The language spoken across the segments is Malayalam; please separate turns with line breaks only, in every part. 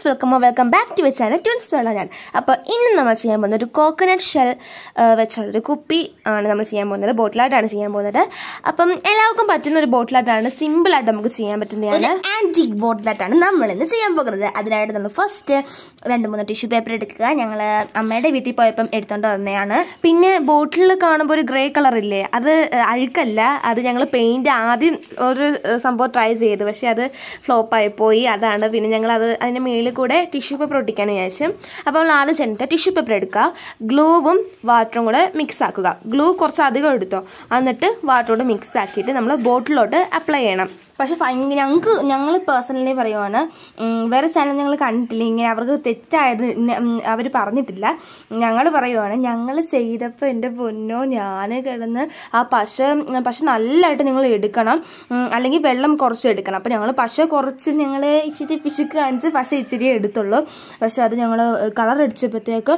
guys welcome welcome back to വെച്ചാണ് ട്വൻസ് വേള ഞാൻ അപ്പോൾ ഇന്ന് നമ്മൾ ചെയ്യാൻ പോകുന്നത് ഒരു കോക്കനട്ട് ഷെൽ വെച്ചുള്ള ഒരു കുപ്പി ആണ് നമ്മൾ ചെയ്യാൻ പോകുന്നത് ബോട്ടിലായിട്ടാണ് ചെയ്യാൻ പോകുന്നത് അപ്പം എല്ലാവർക്കും പറ്റുന്ന ഒരു ബോട്ടിലായിട്ടാണ് സിമ്പിളായിട്ട് നമുക്ക് ചെയ്യാൻ പറ്റുന്നതാണ് ആൻറ്റിക് ബോട്ടിലായിട്ടാണ് നമ്മൾ ഇന്ന് ചെയ്യാൻ പോകുന്നത് അതിനായിട്ട് നമ്മൾ ഫസ്റ്റ് രണ്ട് മൂന്ന് ടിഷ്യൂ പേപ്പർ എടുക്കുക ഞങ്ങൾ അമ്മയുടെ വീട്ടിൽ പോയപ്പം എടുത്തോണ്ട് വന്നതാണ് പിന്നെ ബോട്ടിൽ കാണുമ്പോൾ ഒരു ഗ്രേ കളർ ഇല്ലേ അത് അഴുക്കല്ല അത് ഞങ്ങൾ പെയിൻറ് ആദ്യം ഒരു സംഭവം ട്രൈ ചെയ്തു പക്ഷേ അത് ഫ്ലോപ്പായി പോയി അതാണ് പിന്നെ ഞങ്ങൾ അത് അതിൻ്റെ മേളിൽ കൂടെ ടിഷ്യൂ പേപ്പർ ഒട്ടിക്കാൻ വിചാരിച്ചു അപ്പോൾ നമ്മൾ ആദ്യം ചെന്നിട്ട് ടിഷ്യൂ പേപ്പർ എടുക്കുക ഗ്ലൂവും വാട്ടറും കൂടെ മിക്സ് ആക്കുക ഗ്ലൂ കുറച്ച് അധികം എടുത്തോ എന്നിട്ട് വാട്ടറോട് മിക്സ് ആക്കിയിട്ട് നമ്മൾ ബോട്ടിലോട്ട് അപ്ലൈ ചെയ്യണം പക്ഷെ ഞങ്ങൾക്ക് ഞങ്ങൾ പേഴ്സണലി പറയുവാണ് വേറെ ചാനൽ ഞങ്ങൾ കണ്ടിട്ടില്ല ഇങ്ങനെ അവർക്ക് തെറ്റായത് അവർ പറഞ്ഞിട്ടില്ല ഞങ്ങൾ പറയുവാണ് ഞങ്ങൾ ചെയ്തപ്പോൾ എൻ്റെ പൊന്നോ ഞാൻ കിടന്ന് ആ പശ പശ നല്ലതായിട്ട് നിങ്ങൾ എടുക്കണം അല്ലെങ്കിൽ വെള്ളം കുറച്ച് എടുക്കണം അപ്പോൾ ഞങ്ങൾ പശ കുറച്ച് ഞങ്ങൾ ഇച്ചിരി പിശുക്ക് കാണിച്ച് പശ ഇച്ചിരി എടുത്തുള്ളൂ പക്ഷെ അത് ഞങ്ങൾ കളർ അടിച്ചപ്പോഴത്തേക്ക്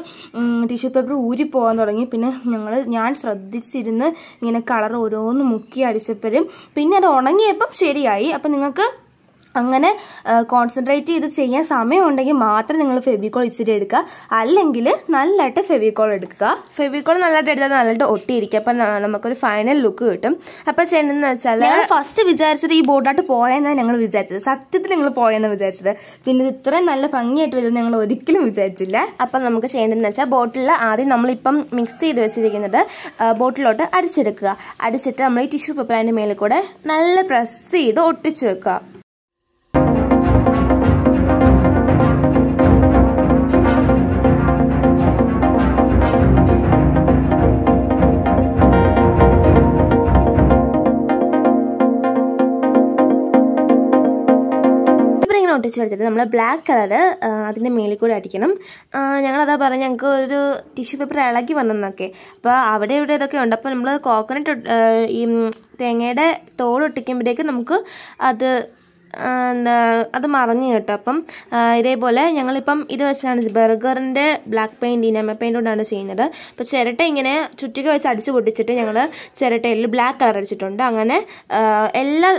ടിഷ്യൂ പേപ്പർ ഊരി പോകാൻ തുടങ്ങി പിന്നെ ഞങ്ങൾ ഞാൻ ശ്രദ്ധിച്ചിരുന്ന് ഇങ്ങനെ കളർ ഓരോന്ന് മുക്കി അടിച്ചപ്പോഴും പിന്നെ അത് ഉണങ്ങിയപ്പം ശരി baik apa dengan ke അങ്ങനെ കോൺസെൻട്രേറ്റ് ചെയ്ത് ചെയ്യാൻ സമയമുണ്ടെങ്കിൽ മാത്രം നിങ്ങൾ ഫെവിക്കോൾ ഇച്ചിരി എടുക്കുക അല്ലെങ്കിൽ നല്ലതായിട്ട് ഫെവിക്കോൾ എടുക്കുക ഫെവിക്കോൾ നല്ലതായിട്ട് എടുത്താൽ നല്ലതായിട്ട് ഒട്ടിയിരിക്കുക അപ്പം നമുക്കൊരു ഫൈനൽ ലുക്ക് കിട്ടും അപ്പം ചെയ്യണമെന്ന് വെച്ചാൽ ഫസ്റ്റ് വിചാരിച്ചത് ഈ ബോർഡായിട്ട് പോയെന്നാണ് ഞങ്ങൾ വിചാരിച്ചത് സത്യത്തിൽ നിങ്ങൾ പോയെന്ന് വിചാരിച്ചത് പിന്നെ ഇത്രയും നല്ല ഭംഗിയായിട്ട് വരുമെന്ന് ഞങ്ങൾ ഒരിക്കലും വിചാരിച്ചില്ല അപ്പം നമുക്ക് ചെയ്യേണ്ടതെന്ന് വെച്ചാൽ ബോട്ടിൽ ആദ്യം നമ്മളിപ്പം മിക്സ് ചെയ്ത് വെച്ചിരിക്കുന്നത് ബോട്ടിലോട്ട് അടിച്ചെടുക്കുക അടിച്ചിട്ട് നമ്മൾ ഈ ടിഷ്യൂ പേപ്പറിൻ്റെ അതിൻ്റെ മേലിൽ കൂടെ നല്ല പ്രസ് ചെയ്ത് ഒട്ടിച്ചു വെക്കുക പൊടിച്ചെടുത്തിട്ട് നമ്മൾ ബ്ലാക്ക് കളർ അതിൻ്റെ മേളിൽ കൂടെ അടിക്കണം ഞങ്ങളതാ പറഞ്ഞ ഞങ്ങൾക്ക് ഒരു ടിഷ്യൂ പേപ്പർ ഇളകി വന്നെന്നൊക്കെ അപ്പോൾ അവിടെ ഇവിടെ ഇതൊക്കെ ഉണ്ട് അപ്പോൾ നമ്മൾ കോക്കനട്ട് ഈ തേങ്ങയുടെ ഒട്ടിക്കുമ്പോഴേക്കും നമുക്ക് അത് എന്താ അത് മറഞ്ഞു കേട്ടോ അപ്പം ഇതേപോലെ ഞങ്ങളിപ്പം ഇത് വെച്ചാണ് ബർഗറിൻ്റെ ബ്ലാക്ക് പെയിൻറ്റ് ഇനമ പെയിൻ്റ് കൊണ്ടാണ് ചെയ്യുന്നത് അപ്പോൾ ചിരട്ട ഇങ്ങനെ ചുറ്റിക വെച്ച് അടിച്ച് പൊട്ടിച്ചിട്ട് ഞങ്ങൾ ചിരട്ടയിൽ ബ്ലാക്ക് കളർ അടിച്ചിട്ടുണ്ട് അങ്ങനെ എല്ലാ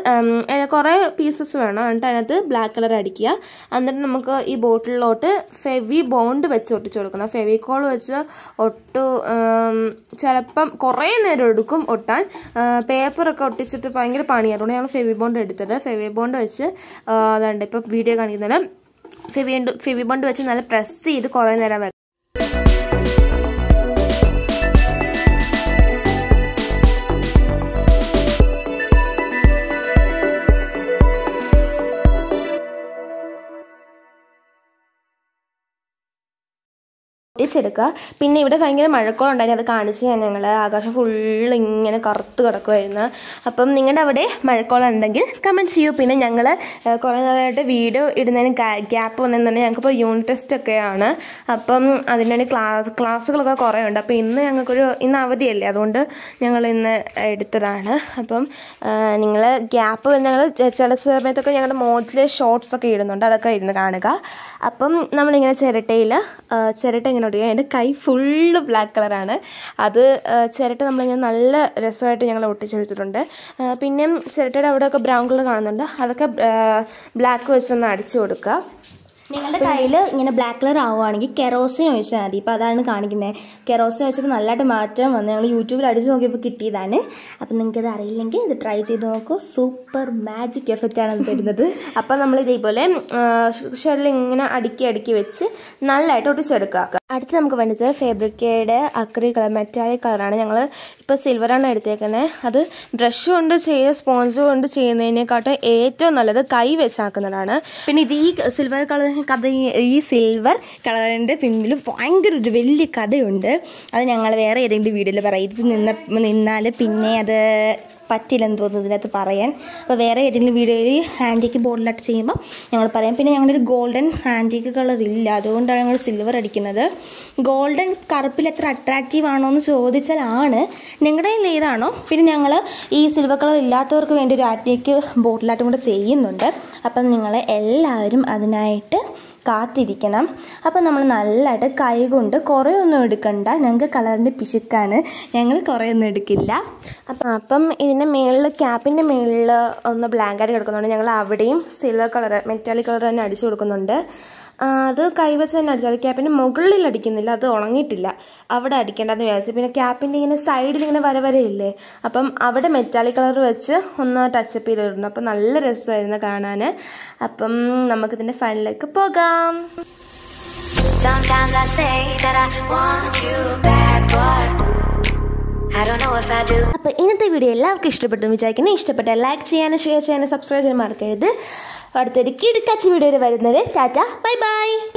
കുറേ പീസസ് വേണം എന്നിട്ട് അതിനകത്ത് ബ്ലാക്ക് കളർ അടിക്കുക എന്നിട്ട് നമുക്ക് ഈ ബോട്ടിലോട്ട് ഫെവി ബോണ്ട് വെച്ച് ഒട്ടിച്ചു കൊടുക്കണം ഫെവിക്കോൾ വെച്ച് ഒട്ടു ചിലപ്പം കുറേ നേരം എടുക്കും ഒട്ടാൻ പേപ്പറൊക്കെ ഒട്ടിച്ചിട്ട് ഭയങ്കര പണിയാണ് ഞങ്ങൾ ഫെവി ബോണ്ട് എടുത്തത് ഫെവി ബോണ്ട് വെച്ച് അതുകൊണ്ട് അതുണ്ട് ഇപ്പോൾ വീഡിയോ കാണിക്കുന്നത് ഫെവി ഫെവിബോണ്ട് ബോണ്ട് വെച്ച് നല്ല പ്രസ് ചെയ്ത് കുറേ നേരം ഒട്ടിച്ചെടുക്കുക പിന്നെ ഇവിടെ ഭയങ്കര ഉണ്ടായിരുന്നു അത് കാണിച്ച് ഞാൻ ഞങ്ങൾ ആകാശം ഫുള്ള് ഇങ്ങനെ കറുത്ത് കിടക്കുമായിരുന്നു അപ്പം നിങ്ങളുടെ അവിടെ മഴക്കോളം ഉണ്ടെങ്കിൽ കമൻറ്റ് ചെയ്യൂ പിന്നെ ഞങ്ങൾ കുറേ നാളായിട്ട് വീഡിയോ ഇടുന്നതിന് ഗ്യാപ്പ് വന്നതെന്ന് തന്നെ ഞങ്ങൾക്കിപ്പോൾ യൂണിറ്റ് ടെസ്റ്റ് ഒക്കെയാണ് അപ്പം അതിനുവേണ്ടി ക്ലാസ് ക്ലാസ്സുകളൊക്കെ കുറേ ഉണ്ട് അപ്പം ഇന്ന് ഞങ്ങൾക്കൊരു ഇന്ന് അവധിയല്ലേ അതുകൊണ്ട് ഞങ്ങൾ ഇന്ന് എടുത്തതാണ് അപ്പം നിങ്ങൾ ഗ്യാപ്പ് ഞങ്ങൾ ചില സമയത്തൊക്കെ ഞങ്ങളുടെ മോതിൽ ഷോർട്സ് ഒക്കെ ഇടുന്നുണ്ട് അതൊക്കെ ഇരുന്ന് കാണുക അപ്പം നമ്മളിങ്ങനെ ചിരട്ടയിൽ ചിരട്ട കണ്ടുപിടിക്കുക എൻ്റെ കൈ ഫുള്ള് ബ്ലാക്ക് കളറാണ് അത് ചിരട്ട ഞാൻ നല്ല രസമായിട്ട് ഞങ്ങൾ ഒട്ടിച്ചെടുത്തിട്ടുണ്ട് പിന്നെ ചിരട്ടയുടെ അവിടെയൊക്കെ ബ്രൗൺ കളർ കാണുന്നുണ്ട് അതൊക്കെ ബ്ലാക്ക് വെച്ചൊന്ന് അടിച്ചു കൊടുക്കുക നിങ്ങളുടെ കയ്യിൽ ഇങ്ങനെ ബ്ലാക്ക് കളർ ആവുകയാണെങ്കിൽ കെറോസിൻ ഒഴിച്ചാൽ മതി ഇപ്പോൾ അതാണ് കാണിക്കുന്നത് കെറോസിൻ ഒഴിച്ചപ്പോൾ നല്ലതായിട്ട് മാറ്റം വന്നു ഞങ്ങൾ യൂട്യൂബിൽ അടിച്ച് നോക്കിയപ്പോൾ കിട്ടിയതാണ് അപ്പോൾ നിങ്ങൾക്കത് അറിയില്ലെങ്കിൽ ഇത് ട്രൈ ചെയ്ത് നോക്കൂ സൂപ്പർ മാജിക് എഫക്റ്റാണ് അത് തരുന്നത് അപ്പോൾ നമ്മൾ ഇതേപോലെ ഷെല്ലിൽ ഇങ്ങനെ അടുക്കി അടുക്കി വെച്ച് നല്ലതായിട്ട് ഒട്ടിച്ചെടുക്കുക അടുത്ത് നമുക്ക് വേണ്ടത് ഫേബ്രിക്കയുടെ അക്രി കളർ മെറ്റാലിക് കളറാണ് ഞങ്ങൾ ഇപ്പോൾ സിൽവറാണ് എടുത്തേക്കുന്നത് അത് ബ്രഷ് കൊണ്ട് ചെയ്ത് സ്പോഞ്ച് കൊണ്ട് ചെയ്യുന്നതിനെക്കാട്ടും ഏറ്റവും നല്ലത് കൈ വെച്ചാക്കുന്നതാണ് പിന്നെ ഇത് ഈ സിൽവർ കളർ കഥ ഈ സിൽവർ കളറിൻ്റെ പിന്നിൽ ഭയങ്കര ഒരു വലിയ കഥയുണ്ട് അത് ഞങ്ങൾ വേറെ ഏതെങ്കിലും വീഡിയോയിൽ പറയും ഇത് നിന്ന നിന്നാൽ പിന്നെ അത് പറ്റില്ലെന്ന് തോന്നുന്നു ഇതിനകത്ത് പറയാൻ അപ്പോൾ വേറെ ഏതെങ്കിലും വീഡിയോയിൽ ഹാൻഡിക്ക് ബോർഡിലായിട്ട് ചെയ്യുമ്പോൾ ഞങ്ങൾ പറയാം പിന്നെ ഞങ്ങളുടെ ഒരു ഗോൾഡൻ ഹാൻഡിക്ക് കളർ ഇല്ല അതുകൊണ്ടാണ് ഞങ്ങൾ സിൽവർ അടിക്കുന്നത് ഗോൾഡൻ കറുപ്പിൽ എത്ര അട്രാക്റ്റീവ് ആണോ എന്ന് ചോദിച്ചാൽ ആണ് നിങ്ങളുടെ കയ്യിൽ ഏതാണോ പിന്നെ ഞങ്ങൾ ഈ സിൽവർ കളർ ഇല്ലാത്തവർക്ക് വേണ്ടി ഒരു ആൻറ്റിക്ക് ബോർഡിലായിട്ടും കൂടെ ചെയ്യുന്നുണ്ട് അപ്പം നിങ്ങളെ എല്ലാവരും അതിനായിട്ട് കാത്തിരിക്കണം അപ്പോൾ നമ്മൾ നല്ലതായിട്ട് കൈകൊണ്ട് കുറേ ഒന്നും എടുക്കണ്ട ഞങ്ങൾക്ക് കളറിൻ്റെ പിശുക്കാണ് ഞങ്ങൾ കുറേ ഒന്നും എടുക്കില്ല അപ്പം അപ്പം ഇതിൻ്റെ മേളിൽ ക്യാപ്പിൻ്റെ മേളിൽ ഒന്ന് ബ്ലാങ്കായിട്ട് കിടക്കുന്നുണ്ട് ഞങ്ങൾ അവിടെയും സിൽവർ കളർ മെറ്റാലിക് കളർ തന്നെ അടിച്ചു കൊടുക്കുന്നുണ്ട് അത് കൈവച്ച് തന്നെ അടിച്ചു അത് ക്യാപ്പിൻ്റെ മുകളിൽ അടിക്കുന്നില്ല അത് ഉണങ്ങിയിട്ടില്ല അവിടെ അടിക്കേണ്ടതെന്ന് വിചാരിച്ചു പിന്നെ ക്യാപ്പിൻ്റെ ഇങ്ങനെ സൈഡിൽ ഇങ്ങനെ വര വരയില്ലേ അപ്പം അവിടെ മെറ്റാലിക് കളർ വെച്ച് ഒന്ന് ടച്ചപ്പ് ചെയ്തിട്ടുണ്ട് അപ്പം നല്ല രസമായിരുന്നു കാണാൻ അപ്പം നമുക്കിതിൻ്റെ ഫണിലേക്ക് പോകാം Sometimes I say that I want you back, but അപ്പോൾ ഇന്നത്തെ വീഡിയോ എല്ലാവർക്കും ഇഷ്ടപ്പെട്ടു വിചാരിക്കുന്നു ഇഷ്ടപ്പെട്ട ലൈക്ക് ചെയ്യാനും ഷെയർ ചെയ്യാനും സബ്സ്ക്രൈബ് ചെയ്യാനും മറക്കരുത് അടുത്തൊരു കിടക്കച്ച് വീഡിയോയിൽ വരുന്നത് ടാറ്റ ബൈ ബൈ